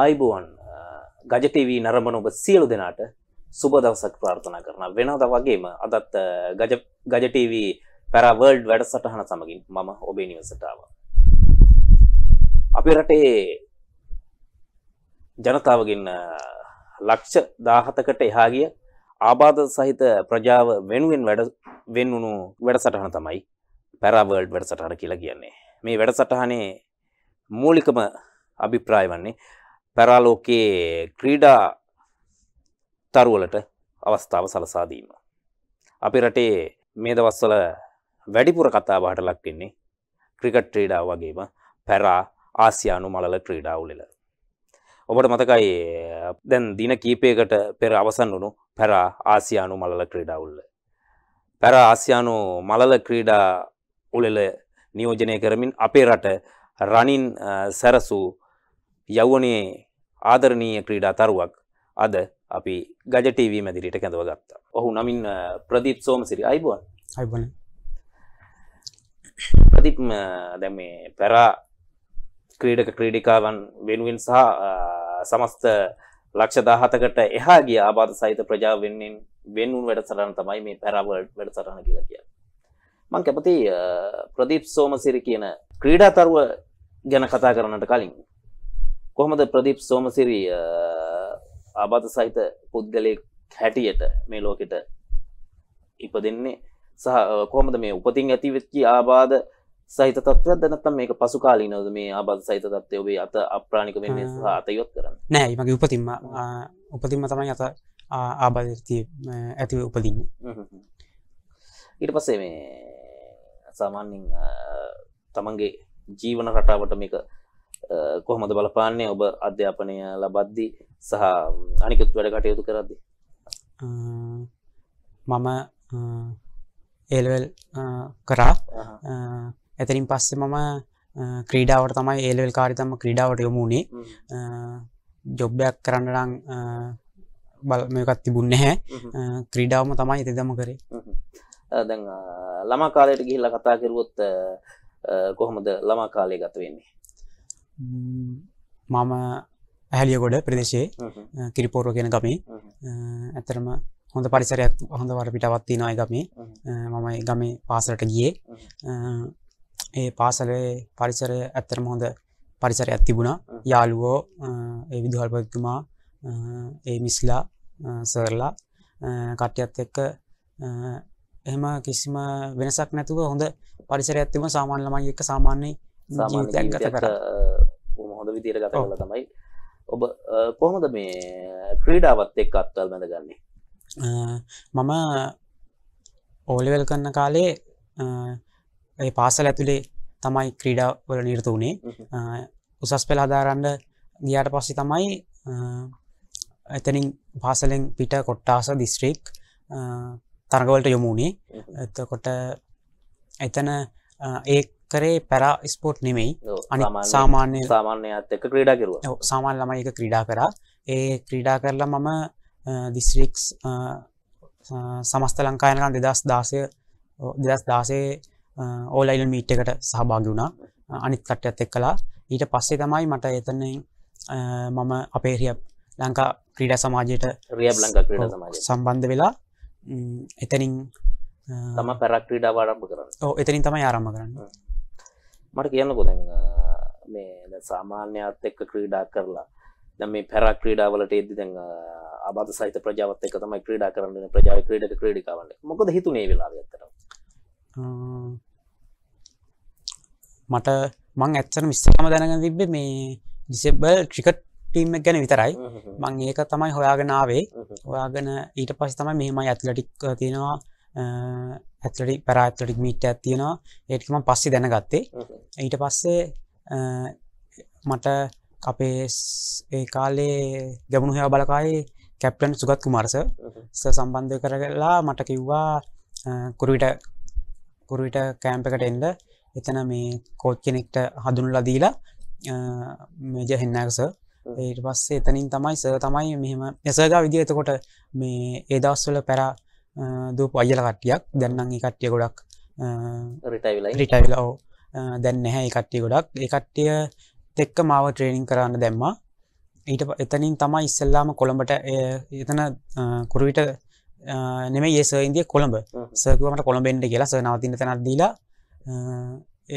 අයිබුවන් ගජටවී නරඹන ඔබ සියලු දෙනාට සුබ දවසක් ප්‍රාර්ථනා කරන වෙනද වගේම අදත් ගජටවී පැරවර්ල්ඩ් වැඩ සටහන සමගින් මම ඔබේ නිවසටාව. අපි රටේ ජනතාවගින් ලක්ෂ දාහතකට එහාගිය ආබාධ සහිත ප්‍රජාව වෙනුවෙන් වෙන්වුණු වැඩසටහන තමයි පැරවර්ල්ඩ් වැඩසටහන කියලා කියන්නේ. මේ වැඩසටහනේ මූලිකම අභිප්‍රාය වන්නේ පැරාලෝකයේ ක්‍රීඩා තරුවලට අවස්ථාව සලසා දීම. අපි රටේ මේ දවස්වල වැඩිපුර කතා බහට ලක් වෙන්නේ ක්‍රිකට් ක්‍රීඩාව වගේම පැරා ආසියානු මලල ක්‍රීඩා උළෙල. ඔබට මතකයි දැන් දින කීපයකට පෙර අවසන් වුණු පැරා ආසියානු මලල ක්‍රීඩා උල්ල. පැරා ආසියානු මලල ක්‍රීඩා උළෙල නියෝජනය කරමින් අපේ රට රනින් සැරසූ යෞවනයේ ආදරණීය ක්‍රීඩා තරුවක් අද අපි ගජටීවී මැදිරිට කැඳව ගත්තා ඔහු නමින් ප්‍රදීප් සෝමසිරි අයිබුවන් අයිබන ප්‍රදීප් දැ මේ පැරා ක්‍රීඩක ක්‍රීඩිකාවන් වෙනුවෙන් සහ සමස්ත ලක්ෂ දාහතකට එහා ගිය ආබාධ සහිත ප්‍රජාව වෙන්නෙන් වෙන්නුන් වැඩ සරන තමයි මේ පැරවල් වැඩ සරන කියලා කිය මං කැපති ප්‍රදීප් සෝමසිරි කියන ක්‍රීඩාතරුව ගැන කතා කරන්නට කලින් කොහොමද ප්‍රදීප් සෝමසිරී ආබාධ සහිත පුද්ගලයෙක් හැටියට මේ ලෝකෙට ඉප දෙන්නේ සහ කොහොමද මේ උපතින් ඇතිවෙච්චි ආබාධ සහිත තත්ව දැනත්තම් මේක පසු කාලී නොද මේ ආබාධ සහිත තත්වය ඔබේ අත අප්‍රාණික වෙන්නේ සහ අතයොත් කරන්න නෑ මගේ උපතින්ම උපතින්ම තමයි අත ආබාධතිය ඇතිව උපදින්න ඊට පස්සේ මේ සාමාන්‍යෙන් තමන්ගේ ජීවන රටාවට මේක කොහොමද බලපාන්නේ ඔබ අධ්‍යාපනය ලබද්දි සහ අනිකුත් වැඩ කටයුතු කරද්දි මම ඒල්වල් කරා ඇතරින් පස්සේ මම ක්‍රීඩාවට තමයි ඒල්වල් කාරිතම ක්‍රීඩාවට යොමුණේ ජොබ්බයක් කරන්නඩං බල මේකත් තිබුන්න හැ ක්‍රීඩාවම තමයි එතිදම කරේ දැන් ළමා කාලයට ගිහිල්ල කතා කිරුවොත් කොහොමද ළමා කාලය ගත වෙන්නේ මම ඇහලියගොඩ ප්‍රදේශයේ කිරිපෝරෝ කියෙන ගමේ ඇතරම හොඳ පරිසරයක් හොඳ වර පිටවත්ති නය ගමේ මමයි ගමේ පාසලට ගියේ ඒ පාසලේ පරිසරය ඇත්තරම හොඳ පරිසර ඇත්තිබුණා යාලුවෝ ඒ විදුහල්පතුමා ඒ මිස්ලා සරලා කට්ටියත් එක්ක එහෙම කිසිම වෙනසක් නැතුව හොඳ පරිසර ඇත්තිම සාමාන්‍ය ළමයි එක සාමාන්‍ය ජීවිතයක් ගත කර විදියට ගත කළ තමයි ඔබ කොහොමද මේ ක්‍රීඩාවත් එක් අත්වල් බැඳගන්නේ මම ඕලිවල් කන්න කාලේ ඒ පාසල ඇතුළේ තමයි ක්‍රීඩාවල නිර්ත වුණේ උසස් පෙළ අදාරන්ඩ ගියාට පස්සෙ තමයි එතනින් පාසලෙන් පිට කොට්ටාස දිස්ත්‍රීක් තරගවලට යොමුණේ එතකොට එතන ඒ කරේ පැරා ස්පෝට් නෙමෙයි අනි සාමාන්‍ය සාමාන්‍ය අත්තක ක්‍රීඩා කරුව සාමාන් ළමයි එක ක්‍රීඩා කරා ඒ ක්‍රීඩා කරලා මම දිස්රික්ස් සමස්ත ලංකායනකන් දෙදස් දාසය දෙදස් දාසේ ඕලයිල් මීට් එකට සහභාගි වුණා අනිත් කට්ටත් එක් කලා ඊට පස්සේ තමයි මට එතනෙන් මම අපේ රිය ලංකා ක්‍රීඩා සමාජයට රිය ලංකා සම්බන්ධ වෙලා එතනින් තම පැරක්්‍රීඩා ආරම්භ කරන්න එතනින් තමයි ආරම්භ කරන්න මට කියන්නකො දැන් මේ සාමාන්‍යත් එක්ක ක්‍රීඩා කරලා දැම මේ පැරක් ක්‍රීඩාවලට එද දැන් අබත සහිත ප්‍රජාවත් එක තමයි ක්‍රීඩා කරන්න ප්‍රජාව ක්‍රීඩක ක්‍රඩිකාවන්න මොකද හිතුනේ වෙලා ඇතර මට මං ඇත්තන විස්සම දැනග තිබ්බ මේ ඩිසෙබල් ක්‍රිකට් ටීම ගැන විතරයි මං ඒක තමයි හොයාගෙනාවේ හොයාගෙන ඊට පස් තමයි මෙහෙමයි ඇත්ලටික් තියෙනවා ඇත්ලටි පරාත්ලටික් මීට ඇත්තියෙනවා ඒටම පස්සෙ දැනගත්තේ ඊට පස්සේ මට අපේ ඒ කාලේ ගැමුණු හයා බලකායි කැප්ටන් සුගත් කුමර්ස ස සම්බන්ධය කරලා මට කිව්වා කුරුවිට කුරුවිට කෑම්පකට එන්ඩ එතන මේ කෝච් කෙනෙක්ට හඳුනුලා දීලා මෙජ හෙන්නක්ස ඊට පස්සේ එතනින් තමයි ස තමයි මෙහම එසගා විදි එතකොට මේ ඒදස්වල පැරා දූපු අයල කට්ටියක් දැන්නන් කට්ටිය ගොඩක් රිටවිලෝ දැන් නැහැ කට්ටිය ගොඩක් එකට්ටිය තෙක්ක මාව ට්‍රේනිින් කරන්න දැම්මා ඊට එතනින් තමයි ඉස්සල්ලාම කොළඹට එතන කුරුවිට නෙම ඒ සර්න්දිය කොළඹ සර්කුවට කොළඹෙන්ට කියලා සර් නවතින තැනත් දීලා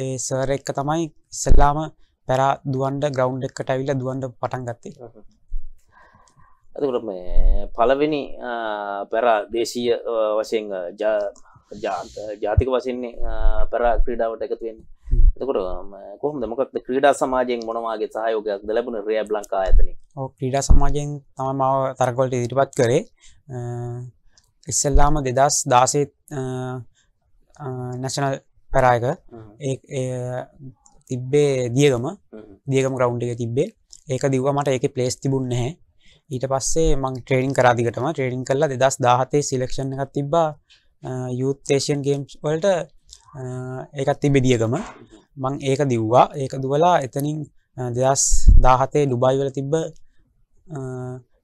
ඒ සර් එක්ක තමයි ඉස්සල්ලාම පැරා දුවන්ඩ ග්‍රවන්් එක්කට ඇවිල දුවන්ඩ පටන් ගත්තේ ඇතුකට මේ පලවෙනි පැර දේශීය වශයෙන් ජාතික වශයන්නේ පැර ක්‍රීඩාවට එකතුවෙන් එතකොට කොහොම දෙමකක්ද ක්‍රීඩා සමාජයෙන් මොනවාගේ සහයෝගයක්ද ලැබුණ රිය බ්ලංකා ඇතන ක්‍රීඩා සමාජයෙන් තම මාව තරකොලට ඉදිරිපත් කරේ ඉස්සල්ලාම දෙදස් දාසේත් නැශනල් පැරායක තිබ්බේ දියගම දියගම ග්‍රවුන්් එක තිබ්බේ ඒක දිව මට ඒක ප්ලේස් තිබුන් නැහැ ඊට පස්සේ මං ට්‍රේඩින් කරාදිගටම ට්‍රේඩින් කරලා දෙදස් දාහතේ සිලක්ෂණ එකක් තිබ්බා යුත්තේෂන් ගේම්ස් වලට ඒකත් තිබෙදියකම මං ඒක දිව්වා ඒක දුවලා එතනින් දෙදස් දාහතේ ඩුබයි වල තිබ්බ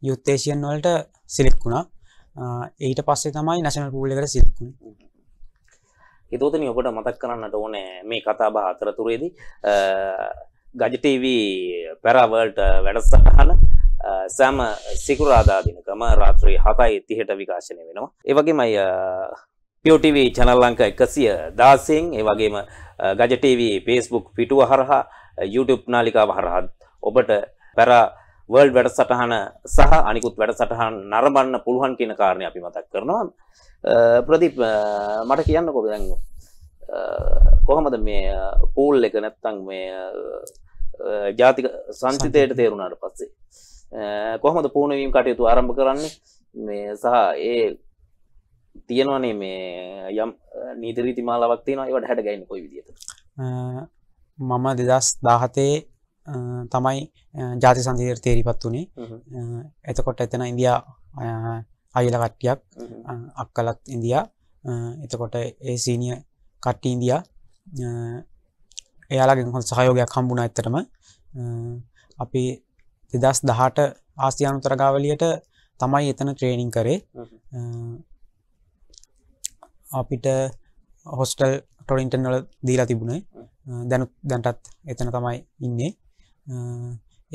යුත්තේෂයන් වලට සිලෙක් වුණා ඊට පස්සේ තමයි නැශනල් පූල් එකට සිලෙක් වුණේ හිතෝතන ඔබට මතක් කරන්නට ඕනෑ මේ කතාබහ අතරතුරේදී ගජටීවී පැරවල්ට වැඩසටහන සෑම සිකුරාදා දිනකම රාත්‍රී හතයි තිහට විකාශනය වෙනවා. ඒවගේමයි පියෝටව චනල්ලංක එකසිය දාසිං ඒවගේම ගජටව පේස්බුක් පිටුව හරහා YouTube නාලිකාව හරහත් ඔබට පැර වර්ල් වැඩ සටහන සහ අනිකුත් වැඩ සටහන් නරබන්න පුළුවන් කියන කාරණය අපි මතක් කරනවා. ප්‍රදීප් මට කියන්න කොබදැග. කොහමද මේ පූල් එක නැත්තං මේ ජාතික සංචිතයට තේරුණාට පස්සේ. කොහමද පුහුණවීම් කටයුතු ආරම්භ කරන්නේ මේ සහ ඒ තියෙනවනේ මේ යම් නීතිරීති මාලාවක් තියෙනවා ඒවට හැඩ ගැහෙන්නේ කොයි විදිහට මම 2017 තමයි ජාති සංධියට තේරිපත් වුණේ එතකොට එතන ඉන්දියා අයලා කට්ටියක් අක්කලත් ඉන්දියා එතකොට ඒ සීනිය කට්ටි ඉන්දියා එයාලගෙන් හොඳ සහයෝගයක් හම්බුණා ඇත්තටම අපි දෙදස් දහට ආසියානු තරගාවලියට තමයි එතන ට්‍රේනිින් කරේ අපිට හොස්ටල් ටොලින්ටනල දීලා තිබුණේ දැනු දැන්ටත් එතන තමයි ඉන්නේ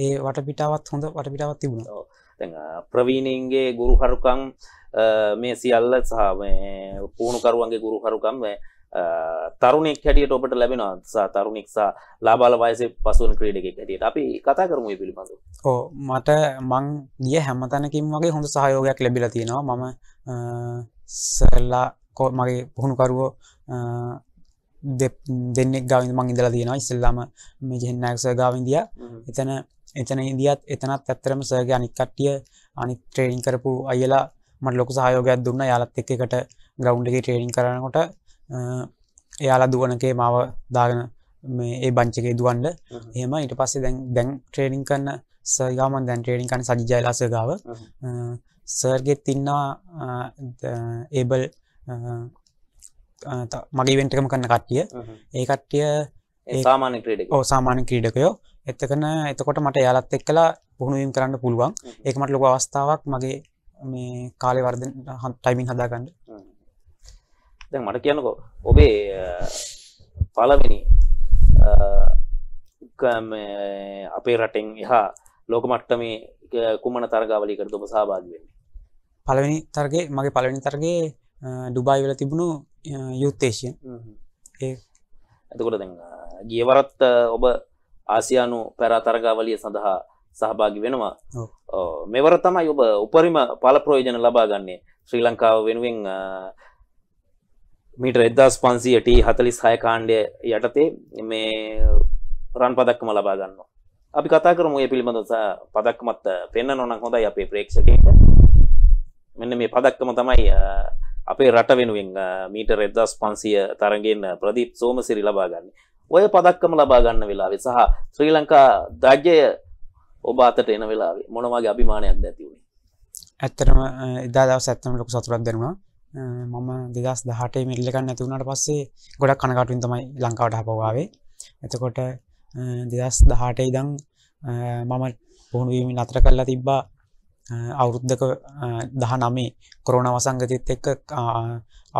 ඒ වටපිටාවත් හොඳ වටපිටාවත් තිබුණ ප්‍රවීණීන්ගේ ගුරු හරුකම් මේ සියල්ල සහ පුහුණුකරුවන්ගේ ගුරු හරුකම් තරුණෙක් හැටියට ඔබට ලැබෙනවා සා තරුණෙක් සා ලාබාල වයසේ පසුවන් ක්‍රීඩකෙක් හැටියට අපි කතා කරමු මේ පිළිබඳව ඕ මට මං ගිය හැමතැනකින් වගේ හොඳ සහයෝගයක් ලැබිලා තියෙනවා මම සල්ලා කෝ මගේ පුහුණුකරුවෝ දෙන්නෙක් ගවින් මං ඉඳලා තියෙනවා ඉස්සල්ලාම මේ ජෙහෙන්නෑක්ස ගාවින්දිය එතන එතන ඉදිියත් එතනත් ඇත්තරම සගේ අනික්කට්ටිය අනි ට්‍රේඩින් කරපු අයලා මට ලොක සහයෝගයක් දුන්න යාලත් එකට ගෞන්්ඩගේ ට්‍රේඩින් කරනකොට එයාලා දුවනකේ මාව දාගෙන මේ ඒ බංචකේ දුවන්ඩ එහෙම ඉට පස්සේ දැන් දැන් ට්‍රේඩිං කරන්න සගාමන් දැන් ට්‍රේඩින් කන සජිජයලාස ගාව සර්ගෙත් තින්නා ඒබල් මගේ වෙන්ටකම කන්න කට්ටිය ඒ කට්ටිය ඒසාමාන ක්‍රඩ ඕසාමාන ක්‍රීඩකයෝ එත්තකන එතකොට මට යාලත් එක් කලා පුහුණුවීම් කරන්න පුළුවන් ඒකමට ලොක අවස්ථාවක් මගේ මේ කාලේ වර්ධ ටයිමින් හදාගන්න දැන් මට කියන්නකෝ ඔබේ පළවෙනි අපේ රටෙන් එහා ලෝක මට්ටමේ කුමන තරගාවලිකට ඔබ සහභාගී වෙන්නේ පළවෙනි තර්ගේ මගේ පළවෙනි තර්ගේ ඩුබයි වෙල තිබුණු යුත්තේශය ඒ ඇතකොට දැන් ගියවරත් ඔබ ආසියානු පැරාතරගාවලිය සඳහා සහභාගි වෙනවා මෙවර තමයි ඔබ උපරිම පල ප්‍රයෝජන ලබා ගන්නේ ශ්‍රී ලංකාව වෙනුවෙන් මීට රෙද්දස් පන්සියට හතලිස් හය කාණ්ඩය යටතේ මේ රන් පදක්කම ලබා ගන්න අපි කතා කරම ඔය පිළිබඳ පදක්මත් පෙන්න්න නොනක් හොඳයි අපේ ප්‍රේක්ෂකයට මෙන්න මේ පදක්කම තමයි අපේ රට වෙනුවෙන් මීට රෙද්දස් පන්සිය තරගෙන් ප්‍රදීප් සෝමසිරි ලබා ගන්න ඔය පදක්කම ලබා ගන්න වෙලාවෙ සහ ශ්‍රී ලංකා දජ්‍යය ඔබ අතට එන වෙලාවේ මොනවාගේ අභිමානයක් දැතිවුණේ ඇත්තරම ඉදා දවස ඇත්තම ලොක සතුරක් දෙරුණා මම දෙදස් දහට මිල්ලිකන්න ඇතිවුණට පස්සේ ගොඩක් කනකටුන් තමයි ලංකාවට හපවාවේ එතකොට දෙදස් දහට ඉදං මම පුහුණුවීම නතර කල්ලා තිබ්බා අවුරුද්ධක දහ නමේ කොරෝණ වසංගතිත් එක්ක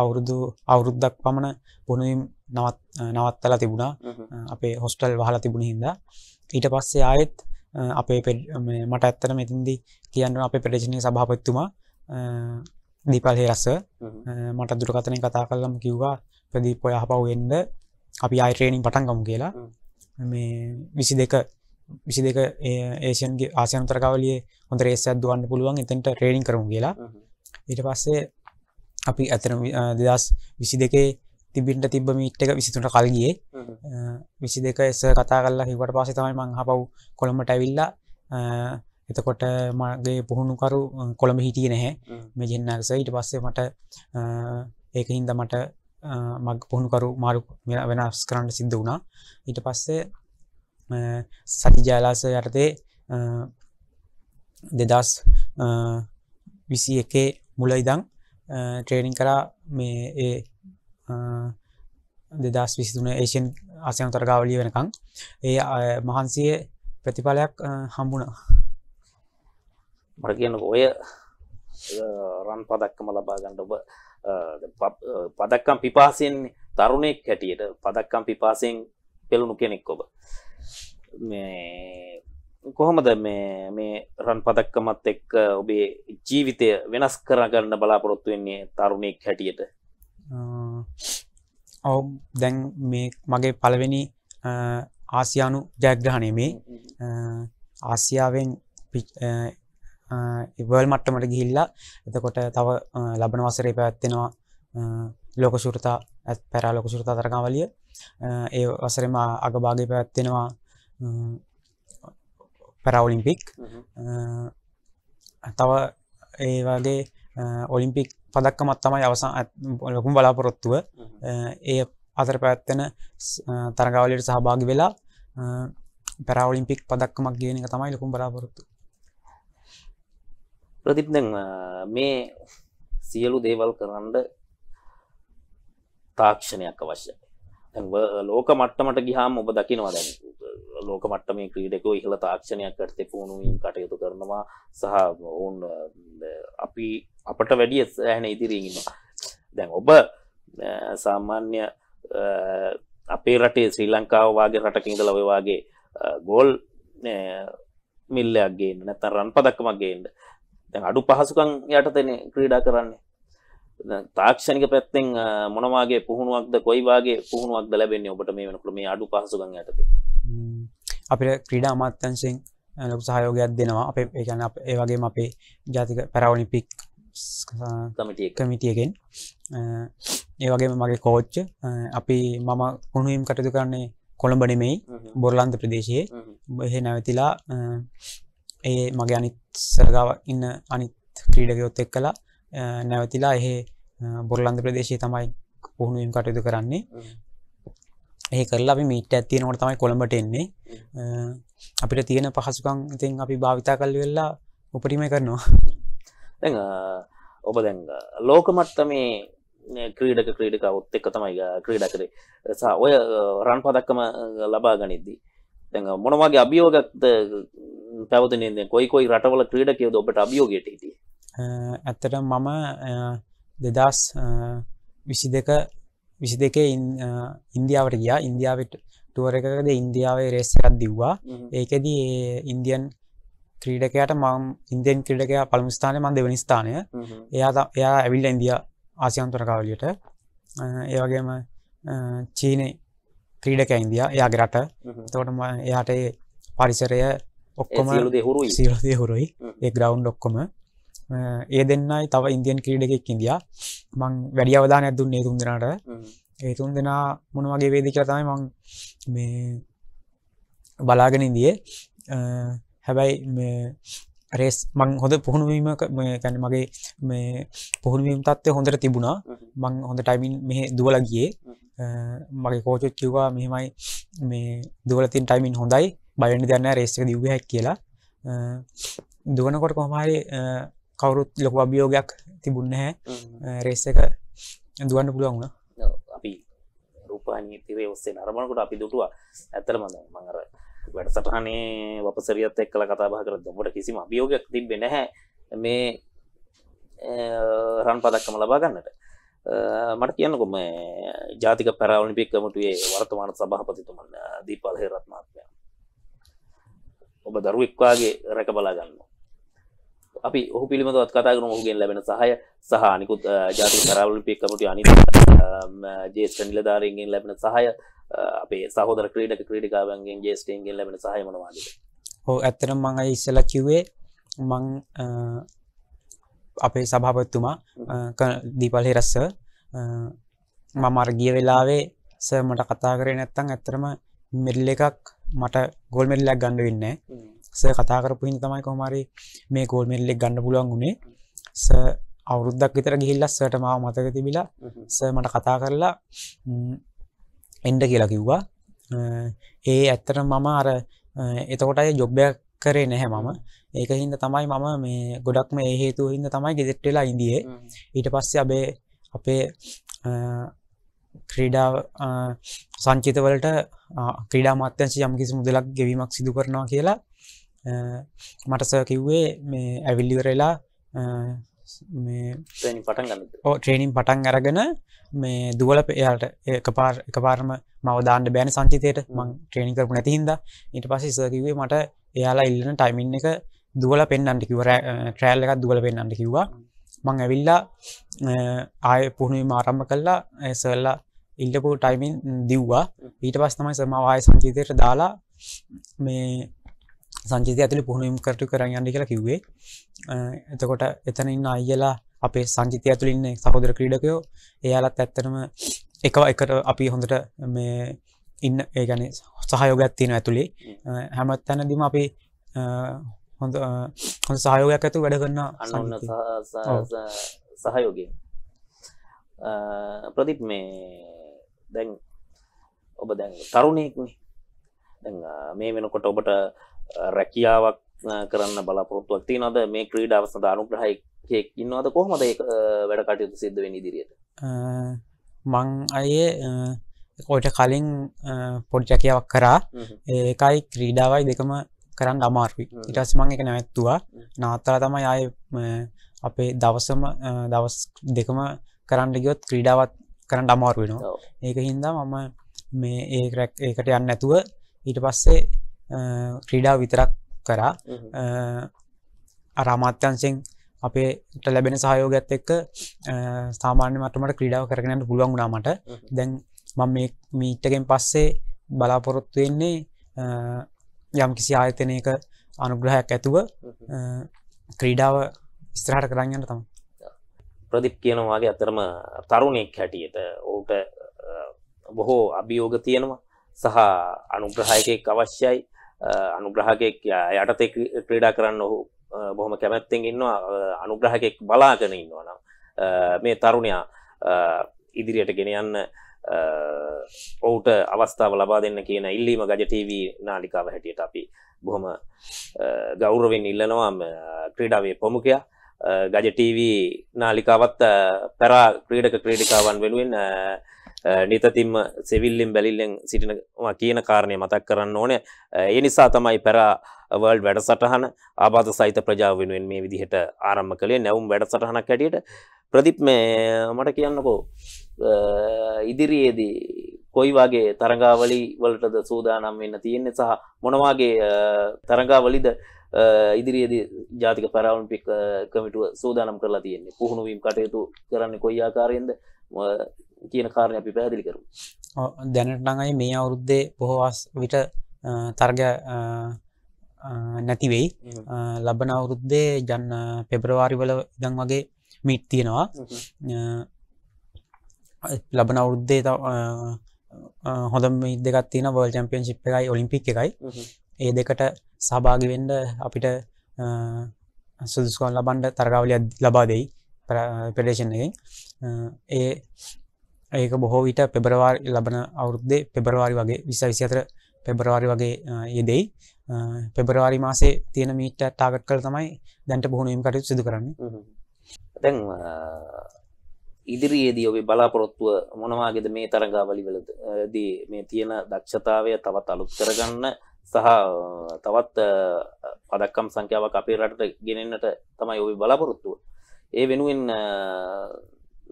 අවුරුදු අවුරුද්දක් පමණ පුුණුවීම් නවත් නවත්තලා තිබුණා අපේ හොස්ටල් වහලා තිබුණ හින්දා ඊට පස්සේ ආයෙත් අපේ මට ඇත්තන මෙතින්දි කියන්න අප පෙඩජනය සභාපත්තුමා දීපල් හෙරස මට දුරකතනය කතා කල්ලම කිව්වා ප්‍රදී පොයහපව් එන්ඩ අපි අයිට්‍රේනිින් පටන් ගමු කියලා මේ විසි දෙක විසි දෙක ඒෂන්ගේ ආසයන්තරකාවලිය හොඳ රේසත් දුවන්න පුළුවන් එතන්ට ට්‍රේඩින් කරු කියලා ඊට පස්සේ අපි ඇතන දෙදස් විසි දෙකේ තිබින්ට තිබ මිට් එක විසිතුට කල්ගිය විසි දෙක එස කතා කල්ලා හිවට පස තමයි මං හපව් කොළඹට ඇවිල්ලා එතකොට මගේ පුහුණුකරු කොළඹ හිටිය නැහැ මේ ජෙන්න්නක්ස ඉට පස්සේ මට ඒක හින්ද මට මග පුහුණුකරු මාරු වෙනස් කරන්න සිද්ධ වුණා ඊට පස්සේ සතිජාලාස යටතේ දෙදස් විසි එකේ මුලයිදං ට්‍රේනිින් කරා මේ දෙදස් විසිතුන ඒෂන් ආසයන් තරගාවලිය වෙනකං ඒ මහන්සිය ප්‍රතිඵලයක් හම්බුණා මට කියන්න ඔය රන් පදක්කම ලබා ගන්න ඔබ පදක්කම් පිපාසයෙන් තරුණෙක් හැටියට පදක්කම් පිපාසයෙන් පෙළුණු කෙනෙක් ඔබ මේ කොහොමද මේ මේ රන් පදක්කමත් එක්ක ඔබේ ජීවිතය වෙනස් කරගන්න බලාපොරොත්තු වෙන්නේ තරුණෙක් හැටියට ඔව දැන් මේ මගේ පළවෙනි ආසියානු ජයග්‍රහණය මේ ආසියාවෙන් ඉවල් මට්ටමට ගිහිල්ලා එතකොට තව ලබන වසරේ පැවැත්වෙනවා ලෝක සුරතා ඇත් පැරා ලොක සුරතා තරකාවලිය ඒ වසරම අගභාගය පැවැත්වෙනවා පැරවලිම්පික් තව ඒ වගේ ඔලිම්පික් පදක්කමත් තමයි අවසාන් ලොකුම් බලාපොරොත්තුව ඒ අතර පැත්තෙන තරගාවලට සහභාගි වෙලා පැරවලිම්පික් පදක්කමක් කියන එක තමයි ලොකුම් බලාපොරොත්තු ප්‍රතිප් දැන් මේ සියලු දේවල් කරන්න තාක්ෂණයක් අවශ්‍යයි ලෝක මට්ටමට ගිහාම ඔබ දකිනවා දැන් ලෝක මට්ටමේ ක්‍රීඩකෝ ඉහළ තාක්ෂණයක් ඇත්තේ පුහුණුවීම් කටයුතු කරනවා සහ ඔවුන් අපි අපට වැඩිය සෑහෙන ඉදිරියෙන් ඉන්නවා දැන් ඔබ සාමාන්‍ය අපේ රටේ ශ්‍රී ලංකාව වාගේ රටක ඉඳලා ඔය වාගේ ගෝල් මිල්ලයක් ගේන්න නැත්නම් රන් පදක්කමක් ගේන්න දැන් අඩු පහසුකම් යටතේනේ ක්‍රීඩා කරන්නේ තාක්ෂණික පැත්තෙන් මොන වාගේ පුහුණුවක්ද කොයි වාගේ පුහුණුවක්ද ලැබෙන්නේ ඔබට මේ වෙනකොට මේ අඩු පහසුකම් යටතේ අපිට ක්‍රීඩා අමාත්‍යාංශයෙන් ලොකු සහයෝගයක් දෙනවා අපේ ඒ කියන්නේ ඒ වගේම අපේ ජාතික පැරාලිම්පික් කමිටියකෙන් ඒ වගේ මගේ කෝච්ච අපි මම කුණුවම් කටතු කරන්නේ කොළඹ නෙමෙයි බොරලන්ද ප්‍රදේශයේ එහෙ නැවතිලා ඒ මගේ අනිත් සරගාව ඉන්න අනිත් ක්‍රීඩකයොත් එක් කලා නැවතිලා එහෙ බොරලන්ද ප්‍රදේශය තමයි පුහුණුවම් කටයුතු කරන්නේ ඒ කරලා අපි මීට ඇත්තියෙනකොට තමයි කොළඹට එන්නේ අපිට තියෙන පහසුකං ඉතින් අපි භාවිතා කල් වෙල්ලා උපරිම කරනවා දැ ඔබ දැන් ලෝකමට්ට මේ ක්‍රීඩක ක්‍රීඩකවත් එක්ක තමයි ක්‍රීඩ කරේ ඔය රන් පදක්කම ලබා ගනිද්දී දැන් මොන වගේ අභියෝගයක්ද පැවතුනේ දැන් කොයි කොයි රටවල ක්‍රීඩකයෝද ඔබට අභියෝගයට හිටියේ ඇත්තට මම 2000 විසි දෙක විසි දෙකේ ඉන්දියාවට ගියා ඉන්දියාවට ටුවර එකකද ඉන්දියාවේ රේස් එකක් දිව්වා ඒකෙදී ඉන්දියන් ක්‍රීඩකයට මම ඉන්දියන් ක්‍රඩකයා පළමුස්ථානය මන් දෙවනි ස්ථානය එයා එයා ඇවිල්ල ඉන්දිය ආසියන්තුරකාවලියට ඒවගේම චීනය ක්‍රීඩක ඉන්දිය යාගේ රට තවටම එයාට පරිසරය ඔක්කොම හුරු සිරදය හුරුයි ඒ ග්‍රවන්් ඔක්කොම ඒ දෙන්නයි තව ඉන්දියන් ක්‍රීඩකෙක් ඉන්දිය මං වැඩි අවදා නැදුන් ඒතුන් දෙනාට ඒතුන් දෙනා මොන වගේ වේදික තමයි මං මේ බලාගෙන ඉදිය හැබැයි රේස් මං හොඳ පුහුණුවීම කැන මගේ මේ පුහුණුවීම් තත්වය හොඳට තිබුණා මං හොඳ ටයිමින් මෙහ දුවලගියේ මගේ කෝචොත් කිව්වා මෙහෙමයි මේ දුවලතින් ටයිමින් හොඳයි බලන්න දන්න රේස්ක දිව්හැක් කියලා දුවනකොට කොහමහරි කවුරුත් ලොකු අභියෝගයක් තිබුන්න හැ රේස් එක දුවන්න පුළුවන්න අපි රූපානීතිවේ ඔස්සේ නරමණකොට අපි දුටවා ඇතරම මඟර වැඩ සටහනේ වපසරියත් එක් කළ කතාබහ කර දොමට කිසිම අභියෝගයක් තිබෙන හැ මේ රන් පදක්කම ලබාගන්නට Eh, මට කියන්නකොම ජාතික පැරවලිපික් කමටුවේ වර්තමාන සභහපතිතුමන් eh, දීපල් හෙරත්මාත්මය ඔබ දරුවෙක්වාගේ රැක බලා ගන්න අපි ඔහු පිළිමඳවත් කතාගන ඔහුගෙන් ලැබෙන සහය සහ අනිකුත් eh, ජාතික පැරවලිපික් කමට අනි ජේෂ්ට නිලධාරයගෙන් ලැබෙන සහය අපේ සහෝදර ක්‍රීඩක ක්‍රීඩිකාවන්ගේ ජේස්ටේන්ගෙන් ලැබෙන සහයමනවාද ඕ ඇත්තන මඟ ඉස්සල කිව්වේ මං අපේ සභාපත්තුමා දීපල් හිරස්ස මම අර්ගිය වෙලාවේ ස මට කතා කරේ නැත්තං ඇත්තරම මෙල්ල එකක් මට ගොල් මෙල්ලක් ගන්න වෙන්න ස කතා කරපු හින් තමයි කොහමරි මේ ගෝල් මෙල්ලෙක් ගන්න පුළුවන් වුණේ ස අවුරුද්දක් විතර ගිහිල්ලස් සට මාව මතක තිබිලා ස මට කතා කරලා එන්ඩ කියලා කිව්වා ඒ ඇත්තට මම අර එතකොටයි ජොබ්බයක් කරේ නැහැ මම ඒක හින්ද තමයි මම මේ ගොඩක්ම ඒ හේතුව හින්ද තමයි ගෙදෙට් වෙලා ඉඳියේ ඊට පස්සේ අපේ අපේ ක්‍රීඩා සංචිතවලට ක්‍රීඩා මාත්‍යංශ යම් කිසි මුදලක් ගෙවීමක් සිදු කරනවා කියලා මට සර් කිව්වේ මේ ඇවිල්ලිවරලා මේ ට්‍රේනිම් පටන් අරගෙන මේ දුවල එයාට එක පාර එක පාරම මවදාන්න බෑන සංචිතයට මං ට්‍රේනි කරපු නැතිහින්ද ඊට පස්සේ සරකිවේ මට එයාලා ඉල්ලන ටයිමින් එක දුවල පෙන්න්නට කිව ට්‍රෑල් එකක් දුවල පෙන්න්නට කිව්වා මං ඇවිල්ලා ආය පුහුණුව මාරම්ම කල්ලා ඇසල්ලා ඉල්ලපු ටයිමින් දිව්වා ඊට පස් තමයි සමවාය සංචීතයට දාලා මේ සංචිතය ඇතුළි පුහුණුම් කරටු කරන්න යන්න කියලා කිව්වේ එතකොට එතන ඉන්න අයියලා අපේ සංචිතය ඇතුළින්නේ සහෝදර ක්‍රීඩකයෝ එයාලත් ඇත්තනම එක එකට අපි හොඳට මේ ඉන්න ඒගැන සහයෝගයක් තියෙන ඇතුළේ හැමත් තැනදිම අපි හොඳ හොඳ සහයෝගයක් ඇතු වැඩ කරන්න අන්න සහයෝගය ප්‍රදිප් මේ දැන් ඔබ දැන් තරුණයෙක් මේ වෙනකොට ඔබට රැකියාවක් කරන්න බලාපොරොත්තුවක් තිය නොද මේ ක්‍රීඩ අවසඳ අනුග්‍රහයිෙක් ඉන්නවාද කොහොමද වැඩ කටයුතු සිද්ධ වෙන ඉදිරියට මං අයේ ඔයට කලින් පොඩ්ජැකියාවක් කරා ඒකයි ක්‍රීඩාවයි දෙකම කරන්න අමාරුයි ඉටස් මං එක නැවැත්තුවා නාත්තලා තමයි අය අපේ දවසම දවස් දෙකම කරන්න ගියොත් ක්‍රීඩාවත් කරන්න අමාරු වෙනවා ඒක හින්දා මම මේ ඒ රැක් ඒකට යන්න ඇතුව ඊට පස්සේ ක්‍රීඩාව විතරක් කරා අරාමාත්‍යන්සිෙන් අපේට ලැබෙන සහයෝගත් එක්ක සාමාන්‍ය මටමට ක්‍රීඩාව කරගෙනට පුළුවන් ගුණාමට දැන් මම මේ මීට්ටකෙන් පස්සේ බලාපොරොත්තු වෙන්නේ යම් කිසි ආයතනයක අනුග්‍රහයක් ඇතුව ක්‍රීඩාව ස්ත්‍රහට කරන්න තම ප්‍රදිප් කියනවාගේ අතරම තරුණෙක් හැටියට ඔවුට බොහෝ අභියෝග තියෙනවා සහ අනුග්‍රහයකෙක් අවශ්‍යයි අනුග්‍රහකෙක් යටතෙක් ක්‍රීඩා කරන්න ඔහු බොහොම කැමැත්තෙන් ඉන්නවා අනුග්‍රහකෙක් බලාගෙන ඉන්නවා නම් මේ තරුණයා ඉදිරියට ගෙන යන්න ඔවුට අවස්ථාව ලබා දෙන්න කියන ඉල්ලීම ගජටීවී නාලිකාව හැටියට අපි බොහොම ගෞරවෙන් ඉල්ලනවාම ක්‍රීඩාවේ ප්‍රමුඛයා ගජටීවී නාලිකාවත් පැරා ක්‍රීඩක ක්‍රීඩිකාවන් වෙනුවෙන් නිතතිම්ම සෙවිල්ලින් බැලිල්ලෙන් සිටිනවා කියන කාරණය මතක් කරන්න ඕනේ ඒ නිසා තමයි පැරා වර්ල්ඩ් වැඩසටහන ආබාධ සහිත ප්‍රජාව වෙනුවෙන් මේ විදිහට ආරම්භ කළේ නැවුම් වැඩසටහනක් හැටියට ප්‍රදිප් මේ මට කියන්නකෝ ඉදිරියේදී කොයි වගේ තරගාවලි වලටද සූදානම් වෙන්න තියෙන්නේ සහ මොනවාගේ තරගාවලිද ඉදිරියේදී ජාතික පැරාවලිම්පික් කමිටුව සූදානම් කරලා තියෙන්නේ පුහුණු වීම කටයුතු කරන්නේ කොයි ආකාරයෙන්ද කියන කාරණය අපි පැහැදිලි කරමු. දැනට නම් අයි මේ අවුරුද්දේ බොහෝ විට තර්ග නැතිවෙයි ලබන අවුරුද්දේ ජන්න පෙබරවාරි වල ඉදන් වගේ මිට් තියෙනවා ලබන අවුද්දේ හොඳම දෙකත් තින වල් චම්පියන් ශිප් එකයි ඔලිම්පික් එකයි ඒ දෙකට සභාගිවෙන්ඩ අපිට සුදුස්කොන් ලබන්ඩ තරගාවලිය ලබා දෙයි පෙඩේෂන් එක ඒ ඒක බොහෝ විට පෙබරවාර් ලබන අවුරුද්දේ පෙබරවාරි වගේ විස විසිතර පෙබරවාරි වගේ යෙදෙයි පෙබරවාරි මාසේ තියෙන මීට ටාගට් කල් තමයි දැන්ට බොහුණුවම් කටයු සිදු කරන්න දැන් ඉදිරියේදී ඔබේ බලාපොරොත්තුව මොනවාගෙද මේ තරගාවලිවලද දී මේ තියෙන දක්ෂතාවය තවත් අලුත් කරගන්න සහ තවත් පදක්කම් සංඛ්‍යාවක් අපේ රටට ගෙනෙන්නට තමයි ඔබේ බලාපොරොත්තුව. ඒ වෙනුවෙන්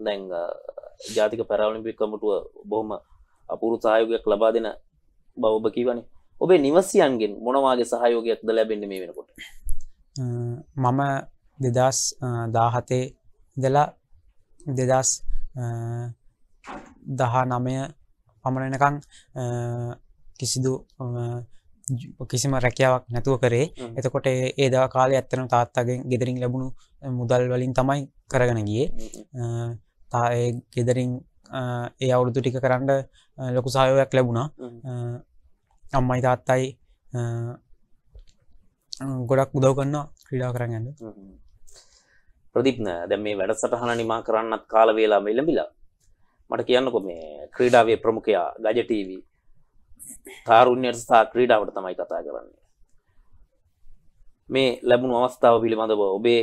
දැන් ජාතික පැරවලිම්පික් කමිටුව බොහොම අපූරු සහයෝගයක් ලබා දෙන බව ඔබ කියවනේ. ඔබේ නිවසියන්ගෙන් මොනවාගේ සහයෝගයක්ද ලැබෙන්නේ මේ වෙනකොට? මම 2017 ඉඳලා දෙදස් දහා නමය පමණනකං කිසිදු කිසිම රැකියාවක් නැතුව කරේ එතකොට ඒ දව කාල ඇත්තන තාත්තාගෙන් ගෙදරින් ලැබුණු මුදල් වලින් තමයි කරගෙන ගිය තා ගෙදරින් ඒ අවුරුදු ටික කරන්න ලොකු සයෝයක් ලැබුණා අම්මයි තාත්තයි ගොඩක් උදව් කන්න ක්‍රීඩා කරගන්න ප්‍රතිප්න දැ මේ වැඩසටහන නිමා කරන්නත් කාල වේලා මෙල්ලඹිලා මට කියන්නකො මේ ක්‍රීඩාවේ ප්‍රමුඛයා ගජටීව තාරුණ්‍යයට සහ ක්‍රීඩාවට තමයි කතා කරන්නේ මේ ලැබුණු අවස්ථාව පිළිබඳව ඔබේ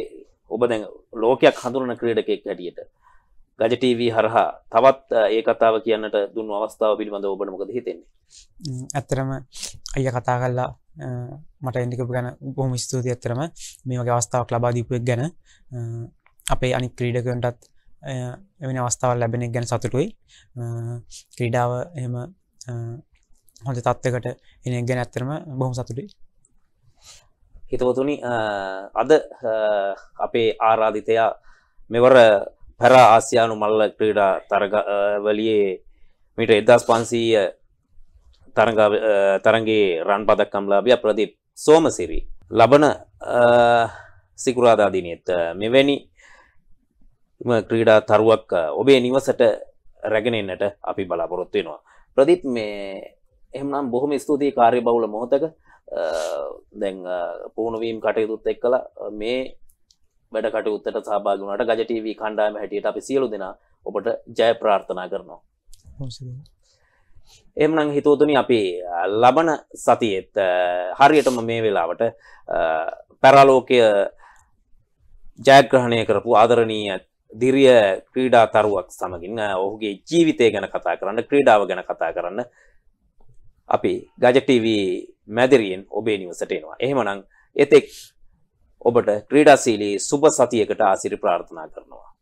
ඔබ දැන් ලෝකයක් හඳුරන ක්‍රීඩකෙක් හැටියට ගජටීවී හරහා තවත් ඒ කතාව කියන්නට දුන් අවස්ථාව පිළිබඳ ඔබට මොකද හිතෙන්නේ ඇත්තරම අය කතා කල්ලා මට එඩිකපු ගැන බොහම ස්තුති ඇත්තරම මේ වගේ අවස්ථාවක් ලබා දීපුවක් ගැන අපේ අනි ක්‍රීඩකන්ටත් එමනි අවස්ථාව ලැබෙනෙක් ගැන සතුටුයි ක්‍රීඩාව එහෙම හොඳ තත්වකට එන ගැන ඇත්තරම බොහොම සතුටුයි හිතවතුනි අද අපේ ආරාධිතයා මෙවර පැර ආසියානු මල්ල ක්‍රීඩා තරගවලියේ මිට එදස් පන්සීය තරගේ රන් පදක්කම්ලාබිය ප්‍රදීප් සෝමසිරි ලබන සිකුරාදාදිනයත් මෙවැනි ක්‍රීඩා තරුවක් ඔබේ නිවසට රැගෙනෙන්න්නට අපි බලාපොරොත්තුවෙනවා. ප්‍රදිත් මේ එහනම් බොහොම ස්තුතියි කාර්ය බවුල මොහොතක දැන් පූුණුවීම් කටයුතුත් එක් කළ මේ වැඩකට උත්තට සභාගනට ගජටව කණ්ඩායම හැටියට අපි සියලු දෙෙන ඔබට ජය ප්‍රාර්ථනා කරනවා එමනං හිතෝතුනි අපි ලබන සතියත් හරියටම මේ වෙලාවට පැරාලෝකය ජයග්‍රහණය කරපු ආදරණීය දිරිය ක්‍රීඩා තරුවක් සමගින් ඔහුගේ ජීවිතය ගැන කතා කරන්න ක්‍රීඩාව ගැන කතා කරන්න අපි ගජටව මැදිරියෙන් ඔබේ නිවසටේවා එහෙමනං එතෙක් ඔබට ක්‍රීඩාශීලී සුබ සතියකට ආශිර්වාද ප්‍රාර්ථනා කරනවා